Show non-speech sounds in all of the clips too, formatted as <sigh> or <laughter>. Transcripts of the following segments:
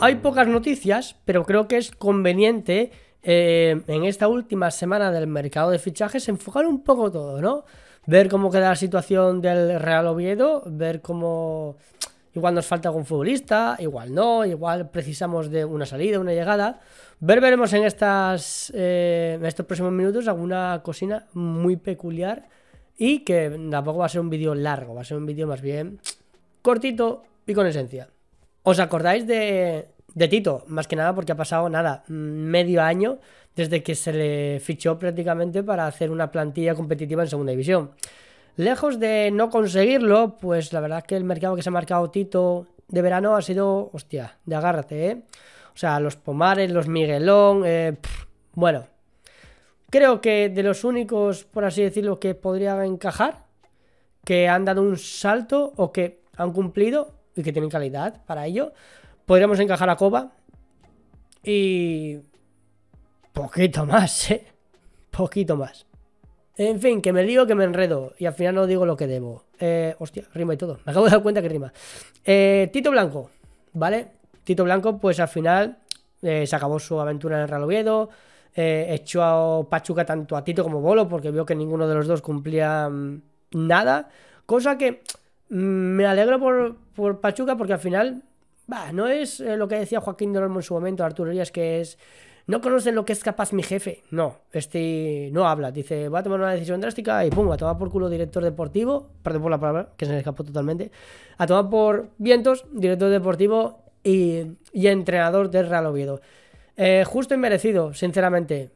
Hay pocas noticias, pero creo que es conveniente eh, en esta última semana del mercado de fichajes enfocar un poco todo, ¿no? Ver cómo queda la situación del Real Oviedo, ver cómo igual nos falta algún futbolista, igual no, igual precisamos de una salida, una llegada. Ver, veremos en, estas, eh, en estos próximos minutos alguna cocina muy peculiar y que tampoco va a ser un vídeo largo, va a ser un vídeo más bien cortito y con esencia. ¿Os acordáis de, Tito? Más que nada porque ha pasado nada, medio año desde que se le fichó prácticamente para hacer una plantilla competitiva en segunda división. Lejos de no conseguirlo, pues la verdad es que el mercado que se ha marcado Tito de verano ha sido, hostia, de agárrate, ¿eh? O sea, los Pomares, los Miguelón, eh, bueno. Creo que de los únicos, por así decirlo, que podrían encajar, que han dado un salto o que han cumplido, y que tienen calidad para ello. Podríamos encajar a Coba y... Poquito más, ¿eh? Poquito más. En fin, que me lío, que me enredo y al final no digo lo que debo. Eh, hostia, rima y todo. Me acabo de dar cuenta que rima. Eh, Tito Blanco, ¿vale? Tito Blanco, pues al final eh, se acabó su aventura en el Real Oviedo. Eh, echó a Pachuca tanto a Tito como Bolo porque vio que ninguno de los dos cumplía mm, nada. Cosa que me alegro por, Pachuca porque al final, va, no es eh, lo que decía Joaquín Dolomo en su momento, Arturo Elías, que es, no conocen lo que es capaz mi jefe. No, este no habla, dice, va a tomar una decisión drástica y pongo a tomar por culo director deportivo, perdón por la palabra, que se me escapó totalmente, a tomar por vientos, director deportivo y, entrenador de Real Oviedo. Eh, justo y merecido, sinceramente.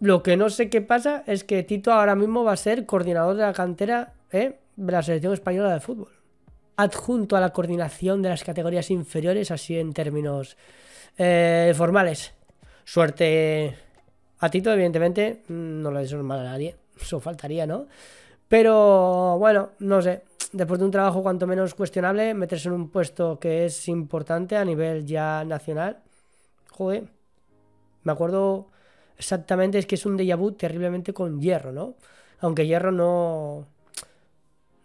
Lo que no sé qué pasa es que Tito ahora mismo va a ser coordinador de la cantera, ¿eh? de la selección española de fútbol. Adjunto a la coordinación de las categorías inferiores, así en términos eh, formales. Suerte a Tito, evidentemente, mm, no lo es mal a nadie, <laughs> eso faltaría, ¿no? Pero bueno, no sé, después de un trabajo cuanto menos cuestionable, meterse en un puesto que es importante a nivel ya nacional, joder, me acuerdo exactamente, es que es un déjà vu terriblemente con Hierro, ¿no? Aunque Hierro no,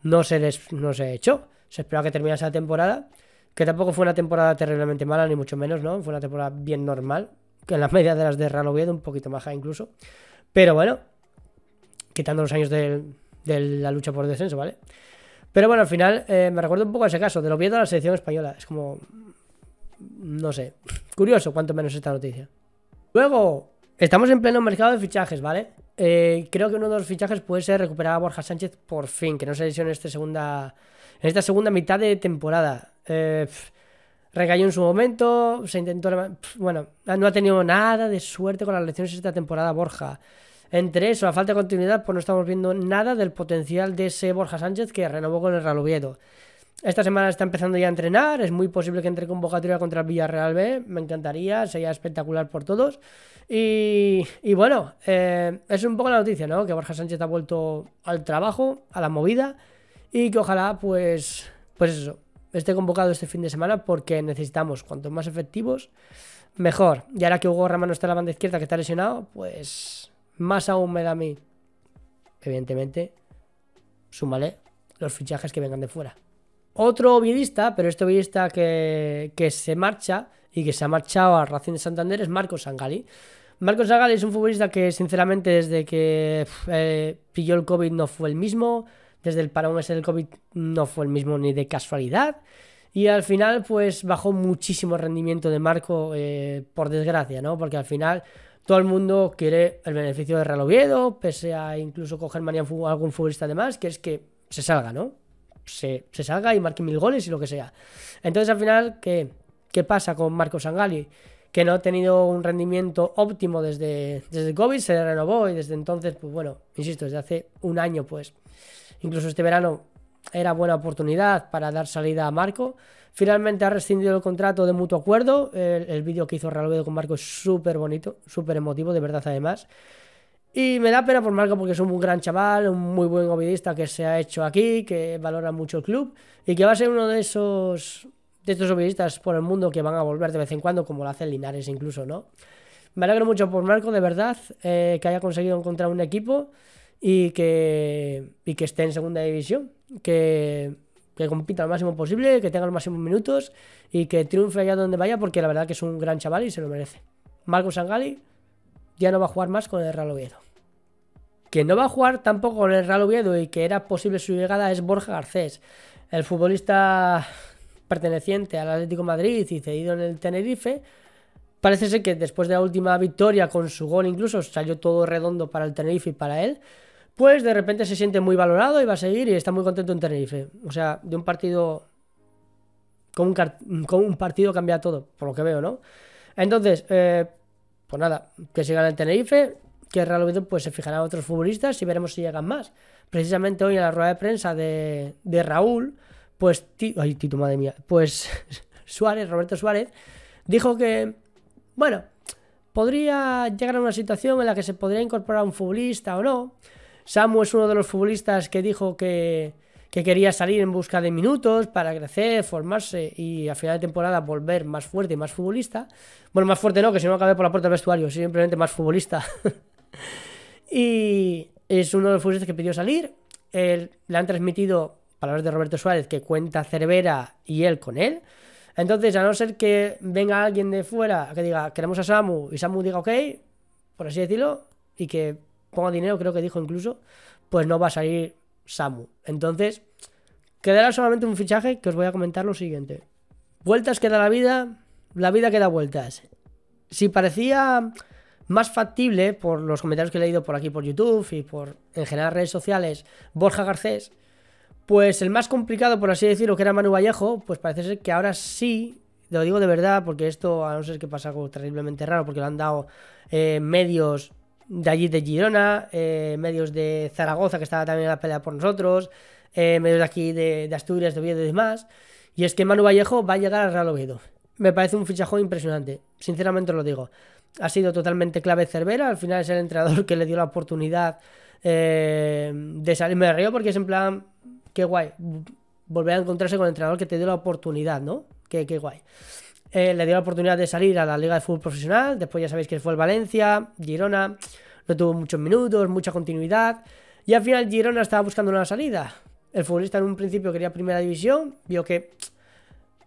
no se les no se echó. Se esperaba que terminase la temporada, que tampoco fue una temporada terriblemente mala, ni mucho menos, ¿no? Fue una temporada bien normal, que en las <laughs> medias de las de Real un poquito más incluso. Pero bueno, quitando los años de, la lucha por descenso, ¿vale? Pero bueno, al final eh, me recuerdo un poco ese caso, de lo viendo a la selección española. Es como. No sé. Curioso, cuanto menos esta noticia. Luego, Estamos en pleno mercado de fichajes, ¿vale? Eh, creo que uno de los fichajes puede ser recuperar a Borja Sánchez por fin, que no se lesionó en, este segunda, en esta segunda mitad de temporada. Eh, recayó en su momento, se intentó... bueno, no ha tenido nada de suerte con las elecciones esta temporada Borja. Entre eso, a falta de continuidad, pues no estamos viendo nada del potencial de ese Borja Sánchez que renovó con el Raluviedo. Esta semana está empezando ya a entrenar, es muy posible que entre convocatoria contra el Villarreal B, me encantaría, sería espectacular por todos. Y, bueno, eh, es un poco la noticia, ¿no? Que Borja Sánchez ha vuelto al trabajo, a la movida, y que ojalá, pues, pues eso, esté convocado este fin de semana porque necesitamos cuantos más efectivos, mejor. Y ahora que Hugo Ramano está en la banda izquierda, que está lesionado, pues más aún me da a mí, evidentemente, súmale los fichajes que vengan de fuera. Otro oviedista, pero este oviedista que, se marcha y que se ha marchado a Racing de Santander es Marcos Sangali. Marcos Sangali es un futbolista que, sinceramente, desde que eh, pilló el COVID no fue el mismo. Desde el parón ese del COVID no fue el mismo ni de casualidad. Y al final, pues bajó muchísimo el rendimiento de Marco, eh, por desgracia, ¿no? Porque al final todo el mundo quiere el beneficio de Real Oviedo, pese a incluso coger manía algún futbolista además más, que es que se salga, ¿no? se, salga y marque mil goles y lo que sea. Entonces al final, ¿qué, qué pasa con Marco Sangali? Que no ha tenido un rendimiento óptimo desde, desde COVID, se renovó y desde entonces, pues bueno, insisto, desde hace un año, pues incluso este verano era buena oportunidad para dar salida a Marco. Finalmente ha rescindido el contrato de mutuo acuerdo. El, vídeo que hizo Realvedo con Marco es súper bonito, súper emotivo, de verdad además. Y me da pena por Marco porque es un gran chaval, un muy buen ovidista que se ha hecho aquí, que valora mucho el club y que va a ser uno de esos de estos por el mundo que van a volver de vez en cuando, como lo hace Linares incluso, ¿no? Me alegro mucho por Marco, de verdad, eh, que haya conseguido encontrar un equipo y que, y que esté en segunda división, que, compita lo máximo posible, que tenga los máximos minutos y que triunfe allá donde vaya, porque la verdad que es un gran chaval y se lo merece. Marco Sangali ya no va a jugar más con el Real Oviedo. Quien no va a jugar tampoco con el Real Oviedo y que era posible su llegada es Borja Garcés, el futbolista perteneciente al Atlético Madrid y cedido en el Tenerife. Parece ser que después de la última victoria con su gol incluso salió todo redondo para el Tenerife y para él pues de repente se siente muy valorado y va a seguir y está muy contento en Tenerife. O sea, de un partido. Con un, partido cambia todo, por lo que veo, ¿no? Entonces, eh, pues nada, que sigan en Tenerife, que Real pues, se fijará a otros futbolistas y veremos si llegan más. Precisamente hoy en la rueda de prensa de, Raúl, pues. Ti, ay, Tito, madre mía. Pues <laughs> Suárez, Roberto Suárez, dijo que. Bueno, podría llegar a una situación en la que se podría incorporar un futbolista o no. Samu es uno de los futbolistas que dijo que, que quería salir en busca de minutos para crecer, formarse y a final de temporada volver más fuerte y más futbolista. Bueno, más fuerte no, que si no acabé por la puerta del vestuario, simplemente más futbolista. <laughs> y es uno de los futbolistas que pidió salir. le han transmitido palabras de Roberto Suárez que cuenta Cervera y él con él. Entonces, a no ser que venga alguien de fuera que diga, queremos a Samu, y Samu diga, ok, por así decirlo, y que ponga dinero, creo que dijo incluso, pues no va a salir Samu. Entonces, quedará solamente un fichaje que os voy a comentar lo siguiente. Vueltas que da la vida, la vida que da vueltas. Si parecía más factible, por los comentarios que he leído por aquí por YouTube y por en general redes sociales, Borja Garcés, pues el más complicado, por así decirlo, que era Manu Vallejo, pues parece ser que ahora sí, lo digo de verdad, porque esto a no ser que pasa algo terriblemente raro, porque lo han dado eh, medios de allí de Girona, eh, medios de Zaragoza, que estaba también en la pelea por nosotros, eh, medios de aquí de, Asturias, de Oviedo y demás. Y es que Manu Vallejo va a llegar al Real Oviedo. Me parece un fichaje impresionante, sinceramente lo digo. Ha sido totalmente clave Cervera, al final es el entrenador que le dio la oportunidad eh, de salirme de río, porque es en plan, qué guay, volver a encontrarse con el entrenador que te dio la oportunidad, ¿no? Qué, qué guay. Eh, le dio la oportunidad de salir a la Liga de Fútbol Profesional. Después ya sabéis que fue el Valencia, Girona. No tuvo muchos minutos, mucha continuidad. Y al final Girona estaba buscando una salida. El futbolista en un principio quería primera división. Vio que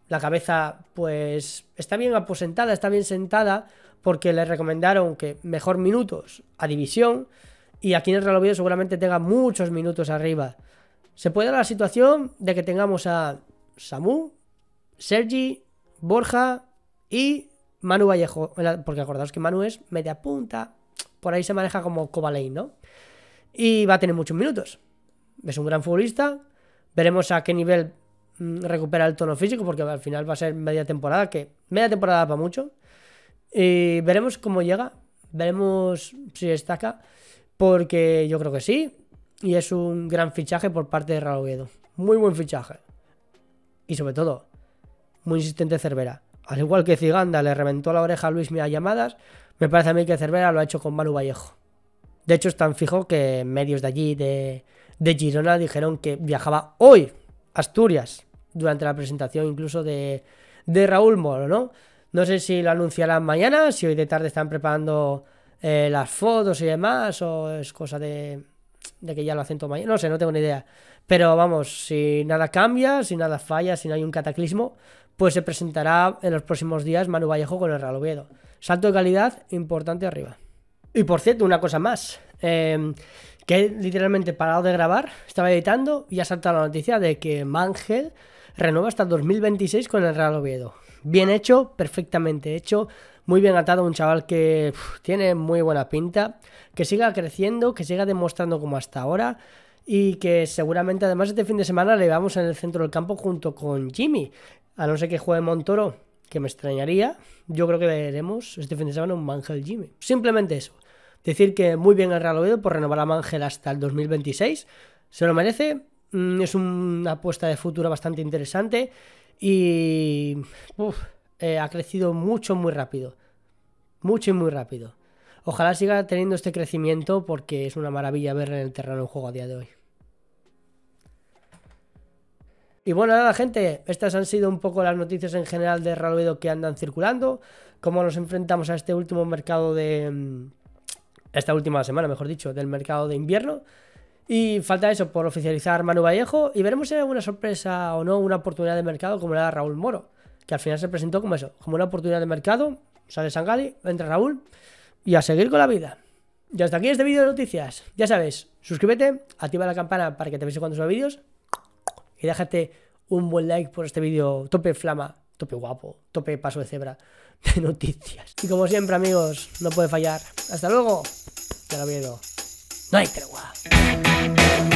la cabeza, pues, está bien aposentada, está bien sentada. Porque le recomendaron que mejor minutos a división. Y aquí en el Real Oviedo seguramente tenga muchos minutos arriba. Se puede dar la situación de que tengamos a Samu, Sergi, Borja y Manu Vallejo. Porque acordaos que Manu es media punta. Por ahí se maneja como Cobalay, ¿no? Y va a tener muchos minutos. Es un gran futbolista. Veremos a qué nivel mm, recupera el tono físico, porque al final va a ser media temporada, que media temporada para mucho. Y veremos cómo llega. Veremos si destaca. Porque yo creo que sí. Y es un gran fichaje por parte de Raúl Muy buen fichaje. Y sobre todo, muy insistente Cervera. Al igual que Ziganda le reventó la oreja a Luis Mira Llamadas, me parece a mí que Cervera lo ha hecho con Manu Vallejo. De hecho, es tan fijo que medios de allí, de, de Girona, dijeron que viajaba hoy a Asturias, durante la presentación incluso de, de Raúl Moro, ¿no? No sé si lo anunciarán mañana, si hoy de tarde están preparando eh, las fotos y demás, o es cosa de, de que ya lo hacen todo mañana, no sé, no tengo ni idea. Pero vamos, si nada cambia, si nada falla, si no hay un cataclismo, pues se presentará en los próximos días Manu Vallejo con el Real Oviedo. Salto de calidad importante arriba. Y por cierto, una cosa más. Em, que he literalmente parado de grabar, estaba editando y ha saltado la noticia de que Mangel renueva hasta 2026 con el Real Oviedo. Bien hecho, perfectamente hecho, muy bien atado, un chaval que tiene muy buena pinta, que siga creciendo, que siga demostrando como hasta ahora y que seguramente además este fin de semana le vamos en el centro del campo junto con Jimmy, a no ser que juegue Montoro, que me extrañaría, yo creo que veremos este fin de semana un Mangel Jimmy. Simplemente eso. Decir que muy bien el Real por renovar a Mangel hasta el 2026. Se lo merece. Mm, es una apuesta de futuro bastante interesante. Y. Eh, ha crecido mucho, muy rápido. Mucho y muy rápido. Ojalá siga teniendo este crecimiento porque es una maravilla ver en el terreno un juego a día de hoy. Y bueno, nada, gente, estas han sido un poco las noticias en general de Oviedo que andan circulando, cómo nos enfrentamos a este último mercado de... Mm, esta última semana, mejor dicho, del mercado de invierno. Y falta eso por oficializar Manu Vallejo y veremos si hay alguna sorpresa o no, una oportunidad de mercado como la de Raúl Moro, que al final se presentó como eso, como una oportunidad de mercado, sale Sangali, entra Raúl y a seguir con la vida. Y hasta aquí este vídeo de noticias. Ya sabes, suscríbete, activa la campana para que te avise cuando suba vídeos y déjate un buen like por este vídeo tope flama, tope guapo, tope paso de cebra de <laughs> noticias. Y como siempre, amigos, no puede fallar. ¡Hasta luego! Te lo veo. ¡No hay tregua!